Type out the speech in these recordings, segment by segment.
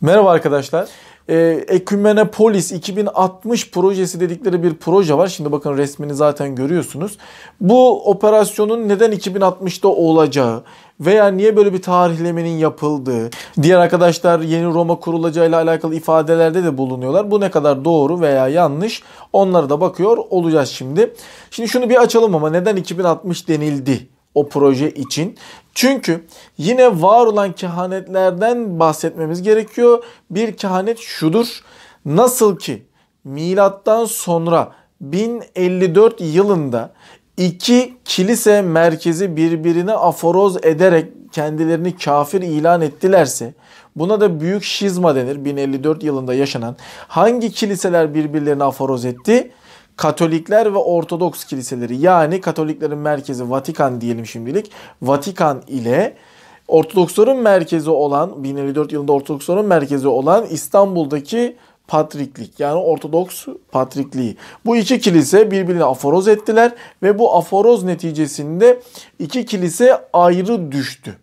Merhaba arkadaşlar. Ee, Ekümenopolis 2060 projesi dedikleri bir proje var. Şimdi bakın resmini zaten görüyorsunuz. Bu operasyonun neden 2060'da olacağı veya niye böyle bir tarihlemenin yapıldığı, diğer arkadaşlar yeni Roma kurulacağıyla alakalı ifadelerde de bulunuyorlar. Bu ne kadar doğru veya yanlış onlara da bakıyor olacağız şimdi. Şimdi şunu bir açalım ama neden 2060 denildi? o proje için. Çünkü yine var olan kehanetlerden bahsetmemiz gerekiyor. Bir kehanet şudur. Nasıl ki milattan sonra 1054 yılında iki kilise merkezi birbirine aforoz ederek kendilerini kafir ilan ettilerse buna da büyük şizma denir 1054 yılında yaşanan hangi kiliseler birbirlerini aforoz etti? Katolikler ve Ortodoks kiliseleri yani Katoliklerin merkezi Vatikan diyelim şimdilik. Vatikan ile Ortodoksların merkezi olan 1054 yılında Ortodoksların merkezi olan İstanbul'daki patriklik yani Ortodoks patrikliği. Bu iki kilise birbirine aforoz ettiler ve bu aforoz neticesinde iki kilise ayrı düştü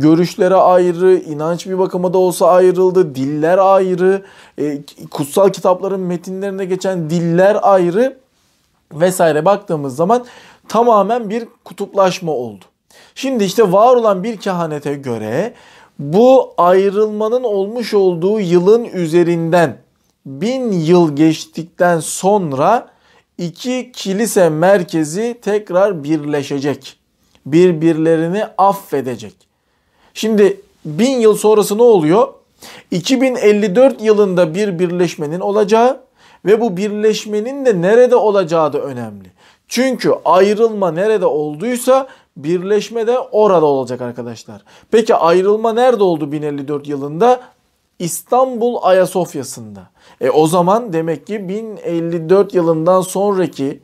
görüşlere ayrı, inanç bir bakıma da olsa ayrıldı, diller ayrı, e, kutsal kitapların metinlerine geçen diller ayrı vesaire baktığımız zaman tamamen bir kutuplaşma oldu. Şimdi işte var olan bir kehanete göre bu ayrılmanın olmuş olduğu yılın üzerinden bin yıl geçtikten sonra iki kilise merkezi tekrar birleşecek. Birbirlerini affedecek. Şimdi bin yıl sonrası ne oluyor? 2054 yılında bir birleşmenin olacağı ve bu birleşmenin de nerede olacağı da önemli. Çünkü ayrılma nerede olduysa birleşme de orada olacak arkadaşlar. Peki ayrılma nerede oldu 1054 yılında? İstanbul Ayasofya'sında. E o zaman demek ki 1054 yılından sonraki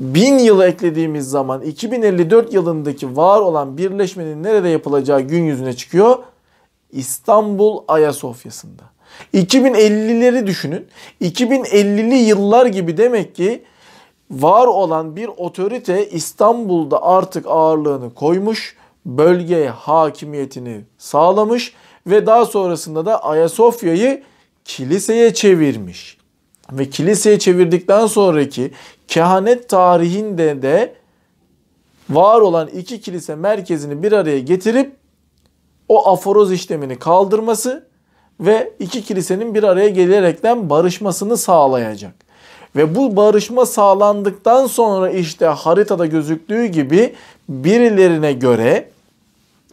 1000 yılı eklediğimiz zaman 2054 yılındaki var olan birleşmenin nerede yapılacağı gün yüzüne çıkıyor. İstanbul Ayasofya'sında. 2050'leri düşünün. 2050'li yıllar gibi demek ki var olan bir otorite İstanbul'da artık ağırlığını koymuş, bölgeye hakimiyetini sağlamış ve daha sonrasında da Ayasofya'yı kiliseye çevirmiş. Ve kiliseye çevirdikten sonraki kehanet tarihinde de var olan iki kilise merkezini bir araya getirip o aforoz işlemini kaldırması ve iki kilisenin bir araya gelerekten barışmasını sağlayacak. Ve bu barışma sağlandıktan sonra işte haritada gözüktüğü gibi birilerine göre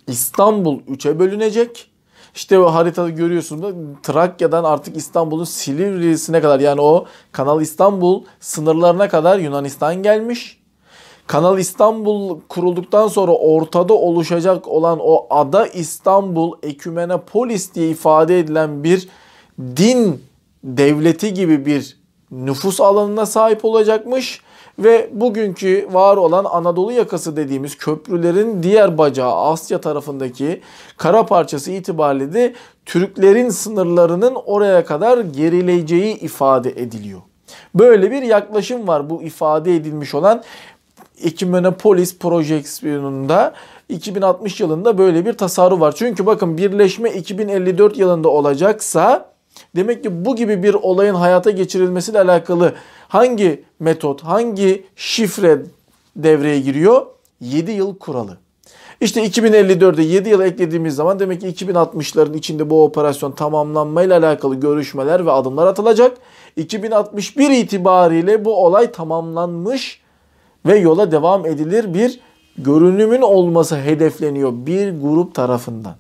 İstanbul üçe bölünecek işte o haritada görüyorsunuz Trakya'dan artık İstanbul'un Silivri'sine kadar yani o Kanal İstanbul sınırlarına kadar Yunanistan gelmiş. Kanal İstanbul kurulduktan sonra ortada oluşacak olan o ada İstanbul ekümene polis diye ifade edilen bir din devleti gibi bir nüfus alanına sahip olacakmış ve bugünkü var olan Anadolu yakası dediğimiz köprülerin diğer bacağı Asya tarafındaki kara parçası itibariyle de Türklerin sınırlarının oraya kadar gerileceği ifade ediliyor. Böyle bir yaklaşım var bu ifade edilmiş olan Ekimenopolis projeksiyonunda 2060 yılında böyle bir tasarruf var. Çünkü bakın birleşme 2054 yılında olacaksa Demek ki bu gibi bir olayın hayata geçirilmesiyle alakalı hangi metot, hangi şifre devreye giriyor? 7 yıl kuralı. İşte 2054'e 7 yıl eklediğimiz zaman demek ki 2060'ların içinde bu operasyon tamamlanmayla alakalı görüşmeler ve adımlar atılacak. 2061 itibariyle bu olay tamamlanmış ve yola devam edilir bir görünümün olması hedefleniyor bir grup tarafından.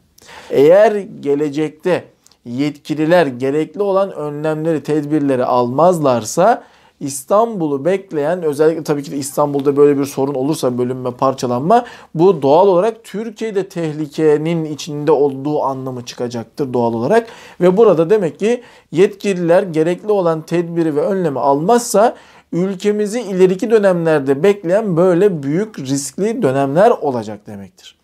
Eğer gelecekte yetkililer gerekli olan önlemleri, tedbirleri almazlarsa İstanbul'u bekleyen özellikle tabii ki de İstanbul'da böyle bir sorun olursa bölünme, parçalanma bu doğal olarak Türkiye'de tehlikenin içinde olduğu anlamı çıkacaktır doğal olarak. Ve burada demek ki yetkililer gerekli olan tedbiri ve önlemi almazsa ülkemizi ileriki dönemlerde bekleyen böyle büyük riskli dönemler olacak demektir.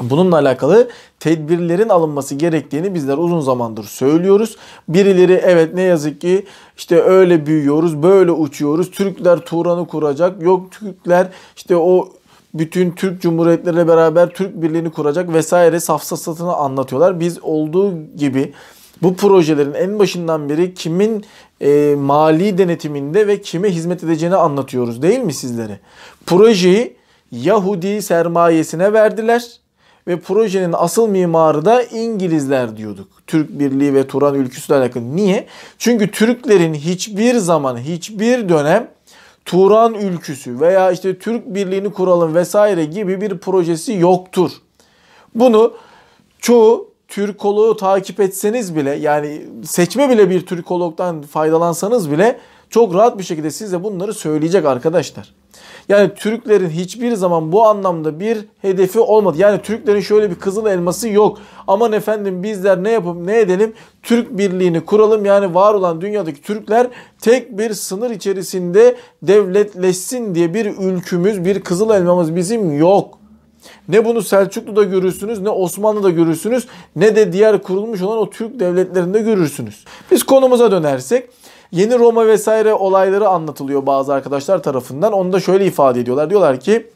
Bununla alakalı tedbirlerin alınması gerektiğini bizler uzun zamandır söylüyoruz. Birileri evet ne yazık ki işte öyle büyüyoruz, böyle uçuyoruz. Türkler Turan'ı kuracak. Yok Türkler işte o bütün Türk Cumhuriyetleriyle beraber Türk Birliği'ni kuracak vesaire safsasatını anlatıyorlar. Biz olduğu gibi bu projelerin en başından beri kimin e, mali denetiminde ve kime hizmet edeceğini anlatıyoruz değil mi sizlere? Projeyi Yahudi sermayesine verdiler ve projenin asıl mimarı da İngilizler diyorduk. Türk Birliği ve Turan ülküsüyle alakalı. Niye? Çünkü Türklerin hiçbir zaman, hiçbir dönem Turan ülküsü veya işte Türk Birliği'ni kuralım vesaire gibi bir projesi yoktur. Bunu çoğu Türkoloğu takip etseniz bile yani seçme bile bir Türkologdan faydalansanız bile çok rahat bir şekilde size bunları söyleyecek arkadaşlar. Yani Türklerin hiçbir zaman bu anlamda bir hedefi olmadı. Yani Türklerin şöyle bir kızıl elması yok. Aman efendim bizler ne yapıp ne edelim? Türk birliğini kuralım. Yani var olan dünyadaki Türkler tek bir sınır içerisinde devletleşsin diye bir ülkümüz, bir kızıl elmamız bizim yok. Ne bunu Selçuklu'da görürsünüz, ne Osmanlı'da görürsünüz, ne de diğer kurulmuş olan o Türk devletlerinde görürsünüz. Biz konumuza dönersek Yeni Roma vesaire olayları anlatılıyor bazı arkadaşlar tarafından. Onu da şöyle ifade ediyorlar. Diyorlar ki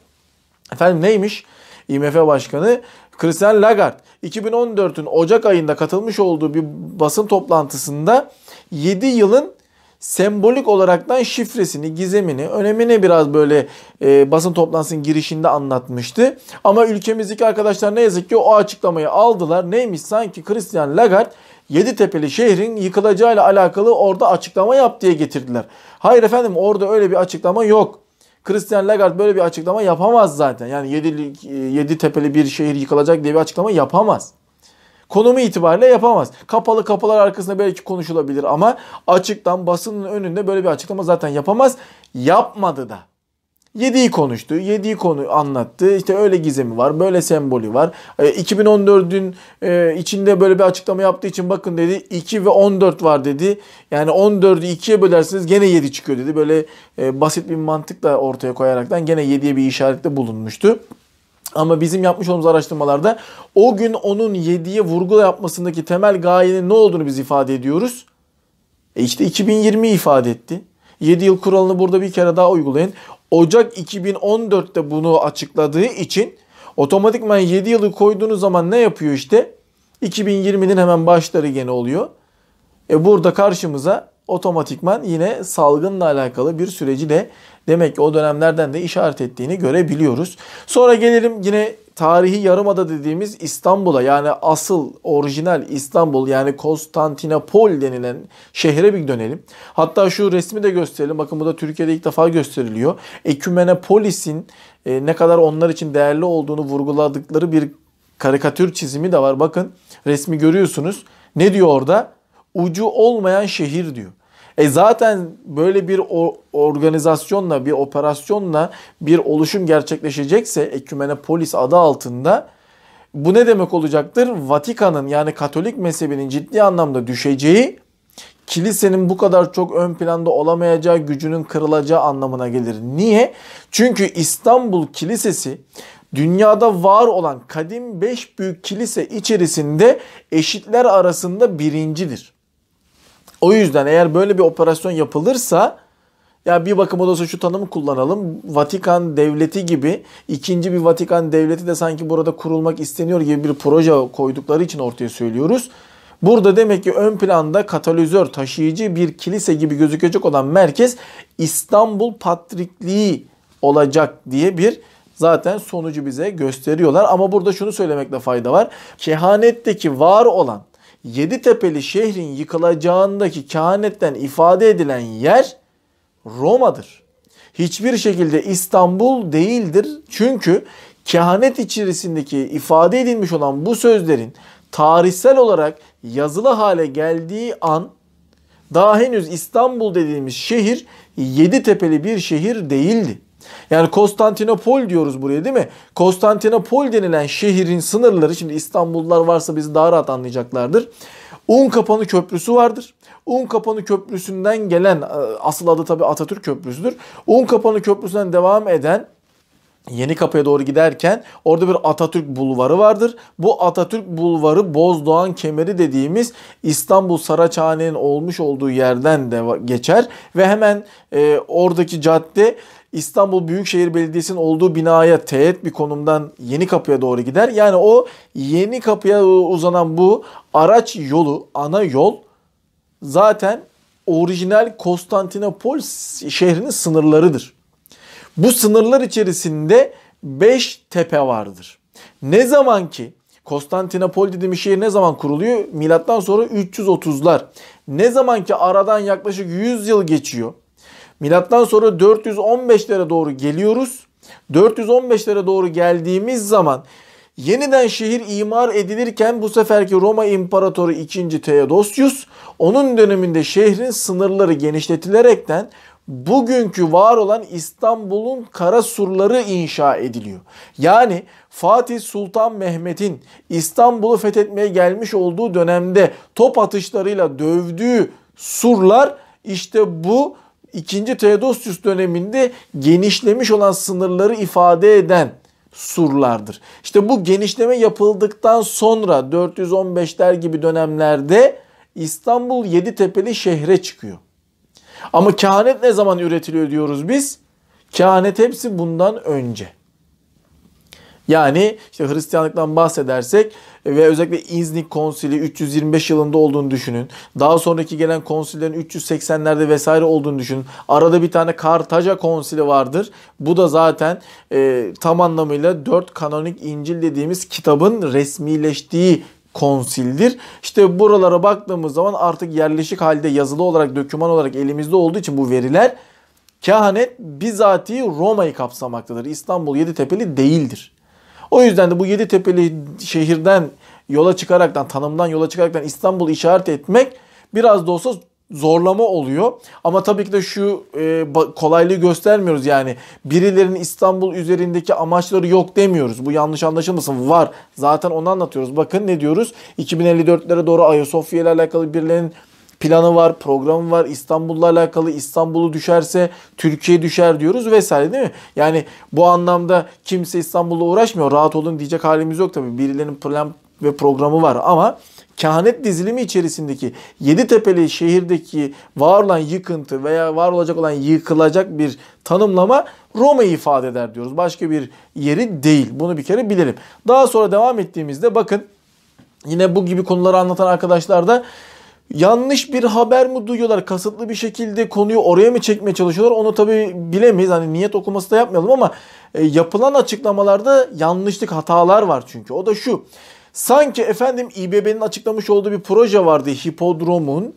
efendim neymiş? IMF Başkanı Christine Lagarde 2014'ün Ocak ayında katılmış olduğu bir basın toplantısında 7 yılın sembolik olaraktan şifresini, gizemini, önemini biraz böyle e, basın toplantısının girişinde anlatmıştı. Ama ülkemizdeki arkadaşlar ne yazık ki o açıklamayı aldılar. Neymiş sanki Christian Lagarde Yeditepe'li şehrin yıkılacağıyla alakalı orada açıklama yap diye getirdiler. Hayır efendim orada öyle bir açıklama yok. Christian Lagarde böyle bir açıklama yapamaz zaten. Yani yedi, tepeli bir şehir yıkılacak diye bir açıklama yapamaz. Konumu itibariyle yapamaz. Kapalı kapılar arkasında belki konuşulabilir ama açıktan basının önünde böyle bir açıklama zaten yapamaz. Yapmadı da. Yediği konuştu, yediği konu anlattı. İşte öyle gizemi var, böyle sembolü var. E, 2014'ün e, içinde böyle bir açıklama yaptığı için bakın dedi 2 ve 14 var dedi. Yani 14'ü 2'ye bölersiniz gene 7 çıkıyor dedi. Böyle e, basit bir mantıkla ortaya koyaraktan gene 7'ye bir işaretle bulunmuştu. Ama bizim yapmış olduğumuz araştırmalarda o gün onun 7'ye vurgu yapmasındaki temel gayenin ne olduğunu biz ifade ediyoruz. E işte 2020 ifade etti. 7 yıl kuralını burada bir kere daha uygulayın. Ocak 2014'te bunu açıkladığı için otomatikman 7 yılı koyduğunuz zaman ne yapıyor işte? 2020'nin hemen başları gene oluyor. E burada karşımıza otomatikman yine salgınla alakalı bir süreci de demek ki o dönemlerden de işaret ettiğini görebiliyoruz. Sonra gelelim yine tarihi yarımada dediğimiz İstanbul'a yani asıl orijinal İstanbul yani Konstantinopol denilen şehre bir dönelim. Hatta şu resmi de gösterelim. Bakın bu da Türkiye'de ilk defa gösteriliyor. Ekümenopolis'in e, ne kadar onlar için değerli olduğunu vurguladıkları bir karikatür çizimi de var. Bakın resmi görüyorsunuz. Ne diyor orada? Ucu olmayan şehir diyor. E zaten böyle bir organizasyonla, bir operasyonla bir oluşum gerçekleşecekse ekümene polis adı altında bu ne demek olacaktır? Vatikan'ın yani Katolik mezhebinin ciddi anlamda düşeceği, kilisenin bu kadar çok ön planda olamayacağı, gücünün kırılacağı anlamına gelir. Niye? Çünkü İstanbul Kilisesi dünyada var olan kadim 5 büyük kilise içerisinde eşitler arasında birincidir. O yüzden eğer böyle bir operasyon yapılırsa ya bir bakıma da olsa şu tanımı kullanalım. Vatikan Devleti gibi ikinci bir Vatikan Devleti de sanki burada kurulmak isteniyor gibi bir proje koydukları için ortaya söylüyoruz. Burada demek ki ön planda katalizör, taşıyıcı bir kilise gibi gözükecek olan merkez İstanbul Patrikliği olacak diye bir zaten sonucu bize gösteriyorlar. Ama burada şunu söylemekte fayda var. Kehanetteki var olan Yedi Tepeli şehrin yıkılacağındaki kehanetten ifade edilen yer Roma'dır. Hiçbir şekilde İstanbul değildir. Çünkü kehanet içerisindeki ifade edilmiş olan bu sözlerin tarihsel olarak yazılı hale geldiği an daha henüz İstanbul dediğimiz şehir yedi tepeli bir şehir değildi. Yani Konstantinopol diyoruz buraya değil mi? Konstantinopol denilen şehrin sınırları şimdi İstanbullular varsa bizi daha rahat anlayacaklardır. Un Kapanı Köprüsü vardır. Un Kapanı Köprüsü'nden gelen e, asıl adı tabi Atatürk Köprüsü'dür. Un Kapanı Köprüsü'nden devam eden Yeni Kapı'ya doğru giderken orada bir Atatürk Bulvarı vardır. Bu Atatürk Bulvarı Bozdoğan Kemeri dediğimiz İstanbul Saraçhane'nin olmuş olduğu yerden de geçer ve hemen e, oradaki cadde İstanbul Büyükşehir Belediyesi'nin olduğu binaya teğet bir konumdan Yeni Kapı'ya doğru gider. Yani o Yeni Kapı'ya uzanan bu araç yolu, ana yol zaten orijinal Konstantinopol şehrinin sınırlarıdır. Bu sınırlar içerisinde 5 tepe vardır. Ne zaman ki Konstantinopol dediğimiz şehir ne zaman kuruluyor? Milattan sonra 330'lar. Ne zaman ki aradan yaklaşık 100 yıl geçiyor. Milattan sonra 415'lere doğru geliyoruz. 415'lere doğru geldiğimiz zaman yeniden şehir imar edilirken bu seferki Roma İmparatoru 2. Theodosius onun döneminde şehrin sınırları genişletilerekten bugünkü var olan İstanbul'un kara surları inşa ediliyor. Yani Fatih Sultan Mehmet'in İstanbul'u fethetmeye gelmiş olduğu dönemde top atışlarıyla dövdüğü surlar işte bu 2. Teodosius döneminde genişlemiş olan sınırları ifade eden surlardır. İşte bu genişleme yapıldıktan sonra 415'ler gibi dönemlerde İstanbul tepeli şehre çıkıyor. Ama kehanet ne zaman üretiliyor diyoruz biz? Kehanet hepsi bundan önce. Yani işte Hristiyanlıktan bahsedersek e, ve özellikle İznik konsili 325 yılında olduğunu düşünün. Daha sonraki gelen konsillerin 380'lerde vesaire olduğunu düşünün. Arada bir tane Kartaca konsili vardır. Bu da zaten e, tam anlamıyla 4 kanonik İncil dediğimiz kitabın resmileştiği konsildir. İşte buralara baktığımız zaman artık yerleşik halde yazılı olarak, döküman olarak elimizde olduğu için bu veriler kehanet bizatihi Roma'yı kapsamaktadır. İstanbul Yeditepe'li değildir. O yüzden de bu yedi tepeli şehirden yola çıkaraktan, tanımdan yola çıkaraktan İstanbul işaret etmek biraz da olsa zorlama oluyor. Ama tabii ki de şu e, kolaylığı göstermiyoruz yani. Birilerinin İstanbul üzerindeki amaçları yok demiyoruz. Bu yanlış anlaşılmasın. Var. Zaten onu anlatıyoruz. Bakın ne diyoruz? 2054'lere doğru Ayasofya ile alakalı birilerinin planı var, programı var. İstanbul'la alakalı İstanbul'u düşerse Türkiye düşer diyoruz vesaire değil mi? Yani bu anlamda kimse İstanbul'la uğraşmıyor. Rahat olun diyecek halimiz yok tabii. Birilerinin plan ve programı var ama kehanet dizilimi içerisindeki Yeditepe'li şehirdeki var olan yıkıntı veya var olacak olan yıkılacak bir tanımlama Roma'yı ifade eder diyoruz. Başka bir yeri değil. Bunu bir kere bilelim. Daha sonra devam ettiğimizde bakın yine bu gibi konuları anlatan arkadaşlar da yanlış bir haber mi duyuyorlar? Kasıtlı bir şekilde konuyu oraya mı çekmeye çalışıyorlar? Onu tabi bilemeyiz. Hani niyet okuması da yapmayalım ama e, yapılan açıklamalarda yanlışlık, hatalar var çünkü. O da şu. Sanki efendim İBB'nin açıklamış olduğu bir proje vardı hipodromun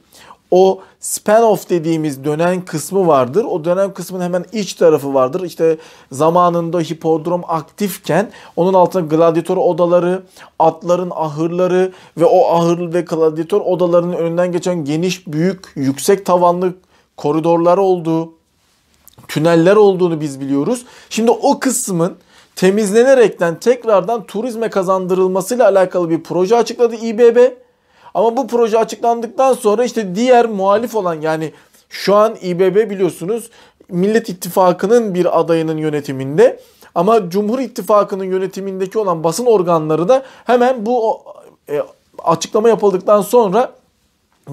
o span-off dediğimiz dönen kısmı vardır. O dönen kısmın hemen iç tarafı vardır. İşte zamanında hipodrom aktifken onun altında gladyatör odaları, atların ahırları ve o ahır ve gladyatör odalarının önünden geçen geniş, büyük, yüksek tavanlı koridorlar olduğu, tüneller olduğunu biz biliyoruz. Şimdi o kısmın temizlenerekten tekrardan turizme kazandırılmasıyla alakalı bir proje açıkladı İBB. Ama bu proje açıklandıktan sonra işte diğer muhalif olan yani şu an İBB biliyorsunuz Millet İttifakı'nın bir adayının yönetiminde ama Cumhur İttifakı'nın yönetimindeki olan basın organları da hemen bu e, açıklama yapıldıktan sonra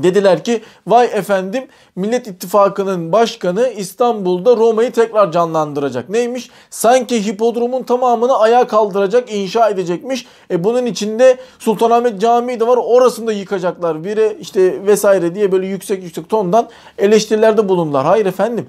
Dediler ki vay efendim Millet İttifakı'nın başkanı İstanbul'da Roma'yı tekrar canlandıracak. Neymiş? Sanki hipodromun tamamını ayağa kaldıracak, inşa edecekmiş. E bunun içinde Sultanahmet Camii de var. Orasını da yıkacaklar. Biri işte vesaire diye böyle yüksek yüksek tondan eleştirilerde bulundular. Hayır efendim.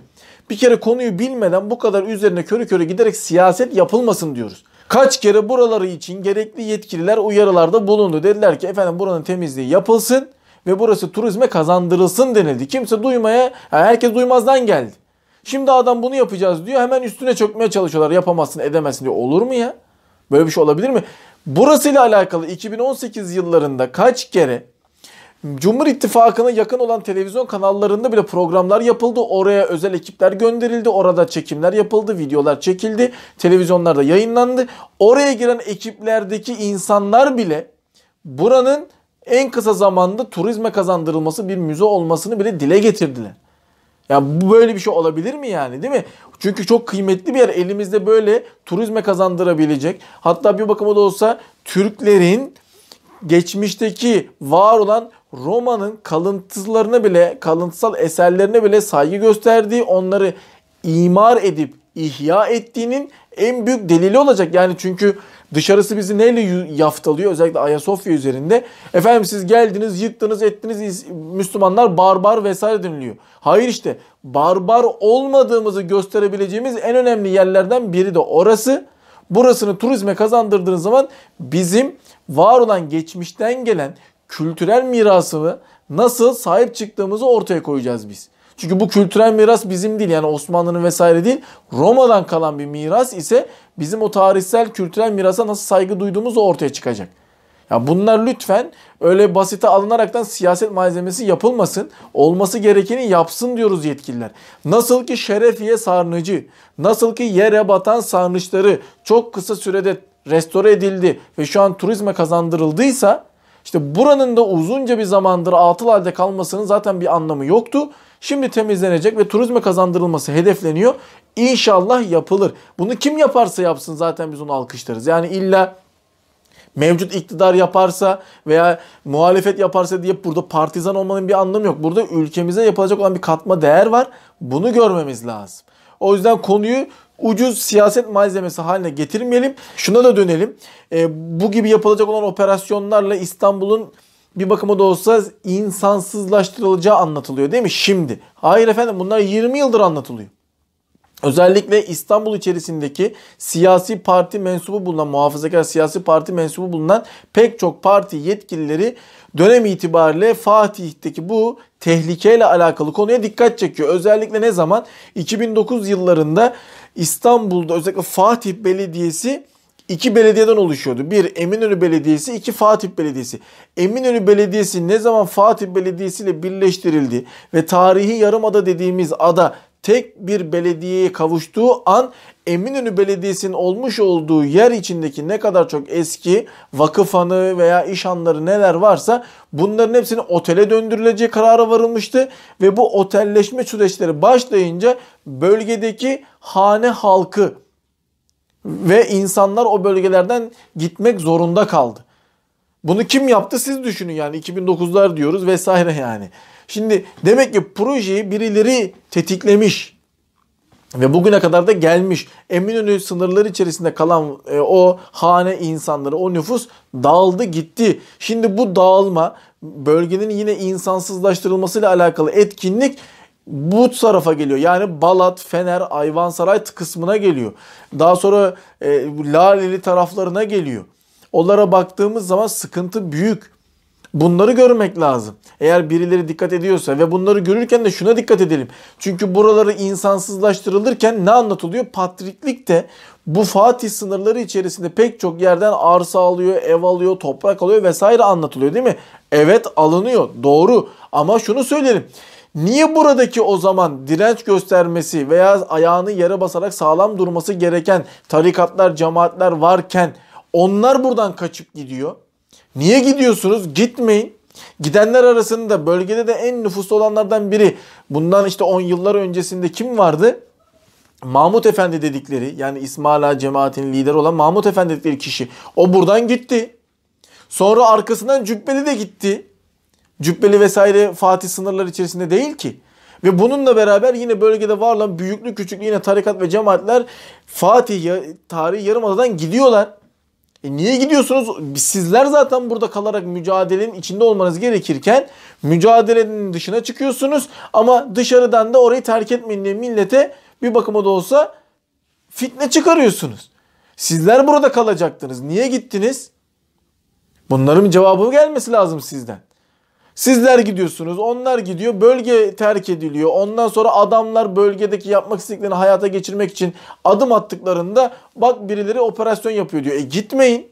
Bir kere konuyu bilmeden bu kadar üzerine körü körü giderek siyaset yapılmasın diyoruz. Kaç kere buraları için gerekli yetkililer uyarılarda bulundu. Dediler ki efendim buranın temizliği yapılsın ve burası turizme kazandırılsın denildi. Kimse duymaya, herkes duymazdan geldi. Şimdi adam bunu yapacağız diyor hemen üstüne çökmeye çalışıyorlar yapamazsın edemezsin diyor. Olur mu ya? Böyle bir şey olabilir mi? Burası ile alakalı 2018 yıllarında kaç kere Cumhur İttifakı'na yakın olan televizyon kanallarında bile programlar yapıldı. Oraya özel ekipler gönderildi. Orada çekimler yapıldı. Videolar çekildi. Televizyonlarda yayınlandı. Oraya giren ekiplerdeki insanlar bile buranın en kısa zamanda turizme kazandırılması bir müze olmasını bile dile getirdiler. Yani böyle bir şey olabilir mi yani değil mi? Çünkü çok kıymetli bir yer elimizde böyle turizme kazandırabilecek. Hatta bir bakıma da olsa Türklerin geçmişteki var olan Roma'nın kalıntılarına bile, kalıntısal eserlerine bile saygı gösterdiği, onları imar edip ihya ettiğinin en büyük delili olacak. Yani çünkü dışarısı bizi neyle yaftalıyor özellikle Ayasofya üzerinde. Efendim siz geldiniz, yıktınız, ettiniz Müslümanlar barbar vesaire deniliyor. Hayır işte barbar olmadığımızı gösterebileceğimiz en önemli yerlerden biri de orası. Burasını turizme kazandırdığınız zaman bizim var olan geçmişten gelen kültürel mirasını nasıl sahip çıktığımızı ortaya koyacağız biz. Çünkü bu kültürel miras bizim değil yani Osmanlı'nın vesaire değil. Roma'dan kalan bir miras ise bizim o tarihsel kültürel mirasa nasıl saygı duyduğumuz ortaya çıkacak. Ya bunlar lütfen öyle basite alınaraktan siyaset malzemesi yapılmasın. Olması gerekeni yapsın diyoruz yetkililer. Nasıl ki şerefiye sarnıcı, nasıl ki yere batan sarnıçları çok kısa sürede restore edildi ve şu an turizme kazandırıldıysa işte buranın da uzunca bir zamandır atıl halde kalmasının zaten bir anlamı yoktu. Şimdi temizlenecek ve turizme kazandırılması hedefleniyor. İnşallah yapılır. Bunu kim yaparsa yapsın zaten biz onu alkışlarız. Yani illa mevcut iktidar yaparsa veya muhalefet yaparsa diye burada partizan olmanın bir anlamı yok. Burada ülkemize yapılacak olan bir katma değer var. Bunu görmemiz lazım. O yüzden konuyu ucuz siyaset malzemesi haline getirmeyelim. Şuna da dönelim. E, bu gibi yapılacak olan operasyonlarla İstanbul'un bir bakıma da olsa insansızlaştırılacağı anlatılıyor değil mi şimdi? Hayır efendim bunlar 20 yıldır anlatılıyor. Özellikle İstanbul içerisindeki siyasi parti mensubu bulunan, muhafazakar siyasi parti mensubu bulunan pek çok parti yetkilileri dönem itibariyle Fatih'teki bu tehlikeyle alakalı konuya dikkat çekiyor. Özellikle ne zaman? 2009 yıllarında İstanbul'da özellikle Fatih Belediyesi iki belediyeden oluşuyordu. Bir Eminönü Belediyesi, iki Fatih Belediyesi. Eminönü Belediyesi ne zaman Fatih Belediyesi ile birleştirildi ve tarihi yarımada dediğimiz ada tek bir belediyeye kavuştuğu an Eminönü Belediyesi'nin olmuş olduğu yer içindeki ne kadar çok eski vakıf anı veya iş anları neler varsa bunların hepsini otele döndürüleceği kararı varılmıştı. Ve bu otelleşme süreçleri başlayınca bölgedeki hane halkı ve insanlar o bölgelerden gitmek zorunda kaldı. Bunu kim yaptı siz düşünün yani 2009'lar diyoruz vesaire yani. Şimdi demek ki projeyi birileri tetiklemiş ve bugüne kadar da gelmiş. Eminönü sınırları içerisinde kalan e, o hane insanları, o nüfus dağıldı gitti. Şimdi bu dağılma bölgenin yine insansızlaştırılmasıyla alakalı etkinlik bu tarafa geliyor. Yani Balat, Fener, Ayvansaray kısmına geliyor. Daha sonra e, Laleli taraflarına geliyor. Onlara baktığımız zaman sıkıntı büyük. Bunları görmek lazım. Eğer birileri dikkat ediyorsa ve bunları görürken de şuna dikkat edelim. Çünkü buraları insansızlaştırılırken ne anlatılıyor? Patriklik de bu Fatih sınırları içerisinde pek çok yerden arsa alıyor, ev alıyor, toprak alıyor vesaire anlatılıyor değil mi? Evet alınıyor doğru ama şunu söylerim. Niye buradaki o zaman direnç göstermesi veya ayağını yere basarak sağlam durması gereken tarikatlar, cemaatler varken onlar buradan kaçıp gidiyor? Niye gidiyorsunuz? Gitmeyin. Gidenler arasında bölgede de en nüfuslu olanlardan biri. Bundan işte 10 yıllar öncesinde kim vardı? Mahmut Efendi dedikleri yani İsmaila cemaatinin lideri olan Mahmut Efendi dedikleri kişi. O buradan gitti. Sonra arkasından Cübbeli de gitti. Cübbeli vesaire Fatih sınırlar içerisinde değil ki. Ve bununla beraber yine bölgede var olan büyüklü küçüklü yine tarikat ve cemaatler Fatih tarihi yarımadadan gidiyorlar. E niye gidiyorsunuz? Sizler zaten burada kalarak mücadelenin içinde olmanız gerekirken mücadelenin dışına çıkıyorsunuz ama dışarıdan da orayı terk etmeyin diye millete bir bakıma da olsa fitne çıkarıyorsunuz. Sizler burada kalacaktınız. Niye gittiniz? Bunların cevabı gelmesi lazım sizden. Sizler gidiyorsunuz, onlar gidiyor, bölge terk ediliyor. Ondan sonra adamlar bölgedeki yapmak istediklerini hayata geçirmek için adım attıklarında bak birileri operasyon yapıyor diyor. E gitmeyin.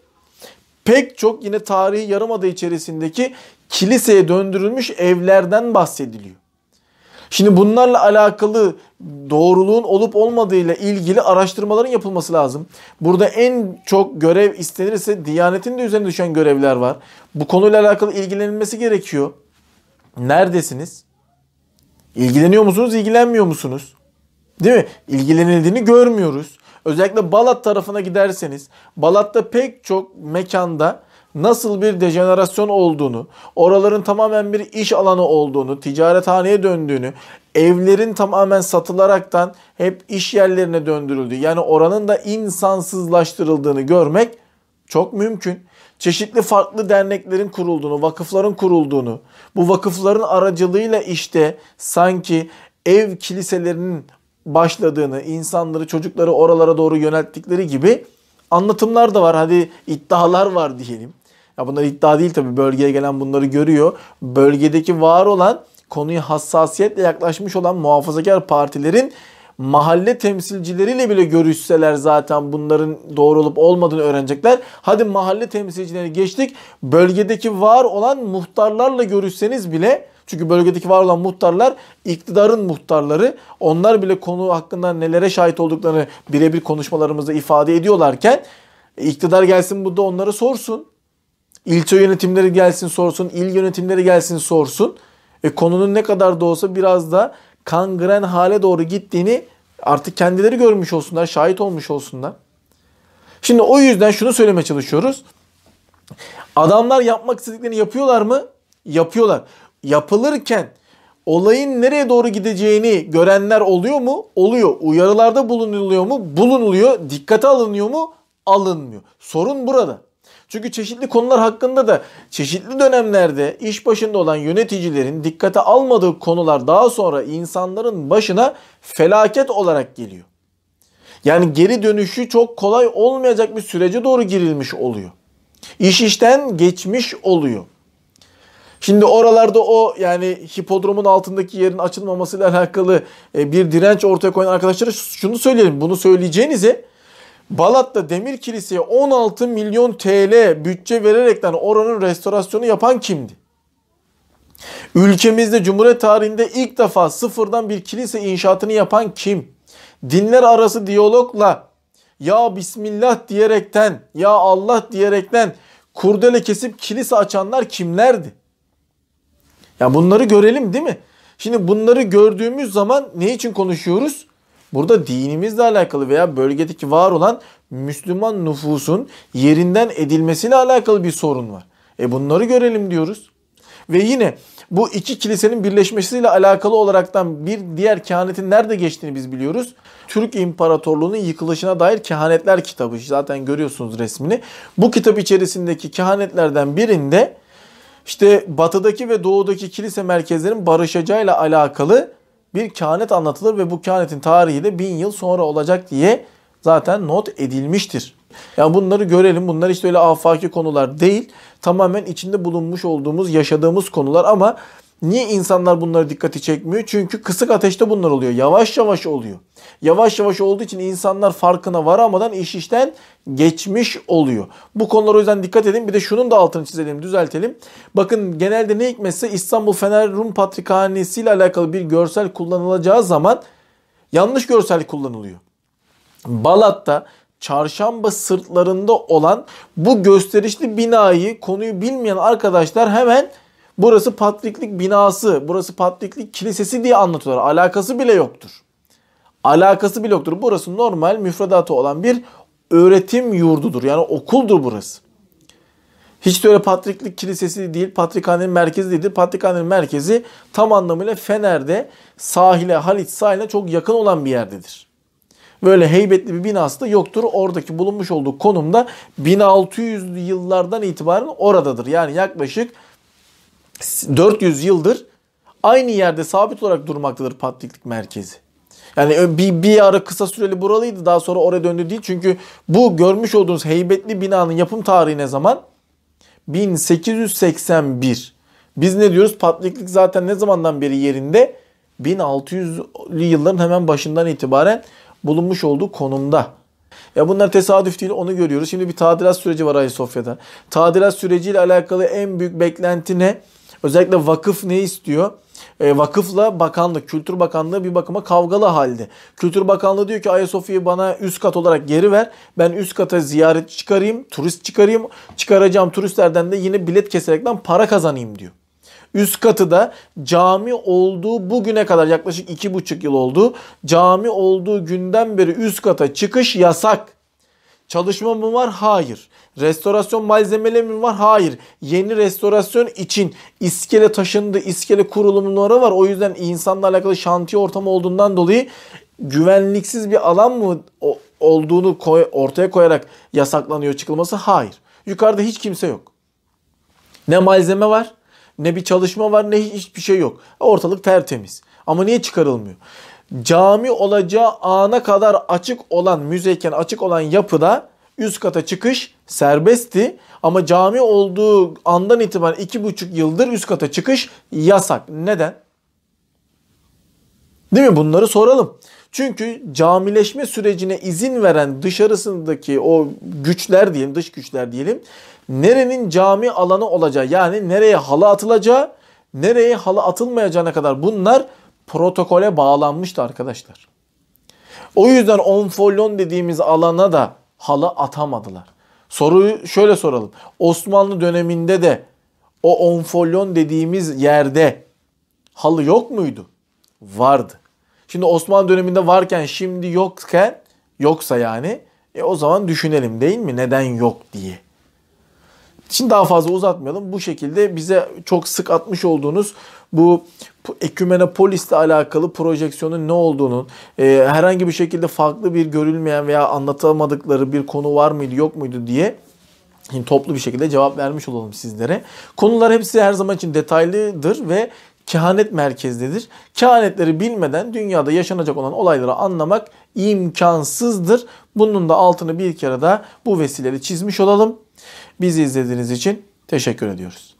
Pek çok yine tarihi yarımada içerisindeki kiliseye döndürülmüş evlerden bahsediliyor. Şimdi bunlarla alakalı doğruluğun olup olmadığıyla ilgili araştırmaların yapılması lazım. Burada en çok görev istenirse Diyanet'in de üzerine düşen görevler var. Bu konuyla alakalı ilgilenilmesi gerekiyor. Neredesiniz? İlgileniyor musunuz, ilgilenmiyor musunuz? Değil mi? İlgilenildiğini görmüyoruz. Özellikle Balat tarafına giderseniz Balat'ta pek çok mekanda nasıl bir dejenerasyon olduğunu, oraların tamamen bir iş alanı olduğunu, ticarethaneye döndüğünü, evlerin tamamen satılaraktan hep iş yerlerine döndürüldüğü, yani oranın da insansızlaştırıldığını görmek çok mümkün. Çeşitli farklı derneklerin kurulduğunu, vakıfların kurulduğunu, bu vakıfların aracılığıyla işte sanki ev kiliselerinin başladığını, insanları, çocukları oralara doğru yönelttikleri gibi anlatımlar da var. Hadi iddialar var diyelim. Ya bunlar iddia değil tabii bölgeye gelen bunları görüyor. Bölgedeki var olan konuyu hassasiyetle yaklaşmış olan muhafazakar partilerin mahalle temsilcileriyle bile görüşseler zaten bunların doğru olup olmadığını öğrenecekler. Hadi mahalle temsilcileri geçtik. Bölgedeki var olan muhtarlarla görüşseniz bile çünkü bölgedeki var olan muhtarlar iktidarın muhtarları. Onlar bile konu hakkında nelere şahit olduklarını birebir konuşmalarımızda ifade ediyorlarken iktidar gelsin burada onlara sorsun. İlçe yönetimleri gelsin sorsun, il yönetimleri gelsin sorsun. E, konunun ne kadar da olsa biraz da kangren hale doğru gittiğini artık kendileri görmüş olsunlar, şahit olmuş olsunlar. Şimdi o yüzden şunu söylemeye çalışıyoruz. Adamlar yapmak istediklerini yapıyorlar mı? Yapıyorlar. Yapılırken olayın nereye doğru gideceğini görenler oluyor mu? Oluyor. Uyarılarda bulunuluyor mu? Bulunuluyor. Dikkate alınıyor mu? Alınmıyor. Sorun burada. Çünkü çeşitli konular hakkında da çeşitli dönemlerde iş başında olan yöneticilerin dikkate almadığı konular daha sonra insanların başına felaket olarak geliyor. Yani geri dönüşü çok kolay olmayacak bir sürece doğru girilmiş oluyor. İş işten geçmiş oluyor. Şimdi oralarda o yani hipodromun altındaki yerin açılmamasıyla alakalı e, bir direnç ortaya koyan arkadaşlara şunu söyleyelim. Bunu söyleyeceğinize Balat'ta Demir Kilise'ye 16 milyon TL bütçe vererekten oranın restorasyonu yapan kimdi? Ülkemizde Cumhuriyet tarihinde ilk defa sıfırdan bir kilise inşaatını yapan kim? Dinler arası diyalogla ya Bismillah diyerekten ya Allah diyerekten kurdele kesip kilise açanlar kimlerdi? Ya bunları görelim değil mi? Şimdi bunları gördüğümüz zaman ne için konuşuyoruz? Burada dinimizle alakalı veya bölgedeki var olan Müslüman nüfusun yerinden edilmesiyle alakalı bir sorun var. E bunları görelim diyoruz. Ve yine bu iki kilisenin birleşmesiyle alakalı olaraktan bir diğer kehanetin nerede geçtiğini biz biliyoruz. Türk İmparatorluğu'nun yıkılışına dair kehanetler kitabı. Zaten görüyorsunuz resmini. Bu kitap içerisindeki kehanetlerden birinde işte batıdaki ve doğudaki kilise merkezlerin barışacağıyla alakalı bir kehanet anlatılır ve bu kehanetin tarihi de bin yıl sonra olacak diye zaten not edilmiştir. Yani bunları görelim. Bunlar işte öyle afaki konular değil. Tamamen içinde bulunmuş olduğumuz, yaşadığımız konular ama Niye insanlar bunları dikkati çekmiyor? Çünkü kısık ateşte bunlar oluyor. Yavaş yavaş oluyor. Yavaş yavaş olduğu için insanlar farkına varamadan iş işten geçmiş oluyor. Bu konulara o yüzden dikkat edin. Bir de şunun da altını çizelim, düzeltelim. Bakın genelde ne hikmetse İstanbul Fener Rum Patrikhanesi ile alakalı bir görsel kullanılacağı zaman yanlış görsel kullanılıyor. Balat'ta çarşamba sırtlarında olan bu gösterişli binayı konuyu bilmeyen arkadaşlar hemen Burası patriklik binası, burası patriklik kilisesi diye anlatıyorlar. Alakası bile yoktur. Alakası bile yoktur. Burası normal müfredatı olan bir öğretim yurdudur. Yani okuldur burası. Hiç de öyle patriklik kilisesi değil, patrikhanenin merkezi değildir. Patrikhanenin merkezi tam anlamıyla Fener'de sahile, Haliç sahiline çok yakın olan bir yerdedir. Böyle heybetli bir binası da yoktur. Oradaki bulunmuş olduğu konumda 1600'lü yıllardan itibaren oradadır. Yani yaklaşık 400 yıldır aynı yerde sabit olarak durmaktadır Patriklik merkezi. Yani bir, bir ara kısa süreli buralıydı daha sonra oraya döndü değil. Çünkü bu görmüş olduğunuz heybetli binanın yapım tarihi ne zaman? 1881. Biz ne diyoruz? Patriklik zaten ne zamandan beri yerinde? 1600'lü yılların hemen başından itibaren bulunmuş olduğu konumda. Ya bunlar tesadüf değil onu görüyoruz. Şimdi bir tadilat süreci var Ayasofya'da Sofya'da. Tadilat süreciyle alakalı en büyük beklenti ne? Özellikle vakıf ne istiyor? E, vakıfla bakanlık, Kültür Bakanlığı bir bakıma kavgalı halde. Kültür Bakanlığı diyor ki Ayasofya'yı bana üst kat olarak geri ver. Ben üst kata ziyaret çıkarayım, turist çıkarayım. Çıkaracağım turistlerden de yine bilet keserekten para kazanayım diyor. Üst katı da cami olduğu bugüne kadar yaklaşık iki buçuk yıl oldu. Cami olduğu günden beri üst kata çıkış yasak. Çalışma mı var? Hayır. Restorasyon malzemeleri mi var? Hayır. Yeni restorasyon için iskele taşındı, iskele kurulumları var. O yüzden insanla alakalı şantiye ortamı olduğundan dolayı güvenliksiz bir alan mı olduğunu koy, ortaya koyarak yasaklanıyor çıkılması? Hayır. Yukarıda hiç kimse yok. Ne malzeme var ne bir çalışma var ne hiçbir şey yok. Ortalık tertemiz. Ama niye çıkarılmıyor? Cami olacağı ana kadar açık olan müzeyken açık olan yapıda üst kata çıkış serbestti. Ama cami olduğu andan itibaren iki buçuk yıldır üst kata çıkış yasak. Neden? Değil mi? Bunları soralım. Çünkü camileşme sürecine izin veren dışarısındaki o güçler diyelim, dış güçler diyelim nerenin cami alanı olacağı yani nereye halı atılacağı, nereye halı atılmayacağına kadar bunlar protokole bağlanmıştı arkadaşlar. O yüzden onfolyon dediğimiz alana da halı atamadılar. Soruyu şöyle soralım. Osmanlı döneminde de o onfolyon dediğimiz yerde halı yok muydu? Vardı. Şimdi Osmanlı döneminde varken şimdi yokken yoksa yani e o zaman düşünelim değil mi neden yok diye. Şimdi daha fazla uzatmayalım. Bu şekilde bize çok sık atmış olduğunuz bu ekümenopolisle alakalı projeksiyonun ne olduğunun e, herhangi bir şekilde farklı bir görülmeyen veya anlatamadıkları bir konu var mıydı yok muydu diye Şimdi toplu bir şekilde cevap vermiş olalım sizlere. Konular hepsi her zaman için detaylıdır ve kehanet merkezlidir. Kehanetleri bilmeden dünyada yaşanacak olan olayları anlamak imkansızdır. Bunun da altını bir kere daha bu vesileyle çizmiş olalım. Bizi izlediğiniz için teşekkür ediyoruz.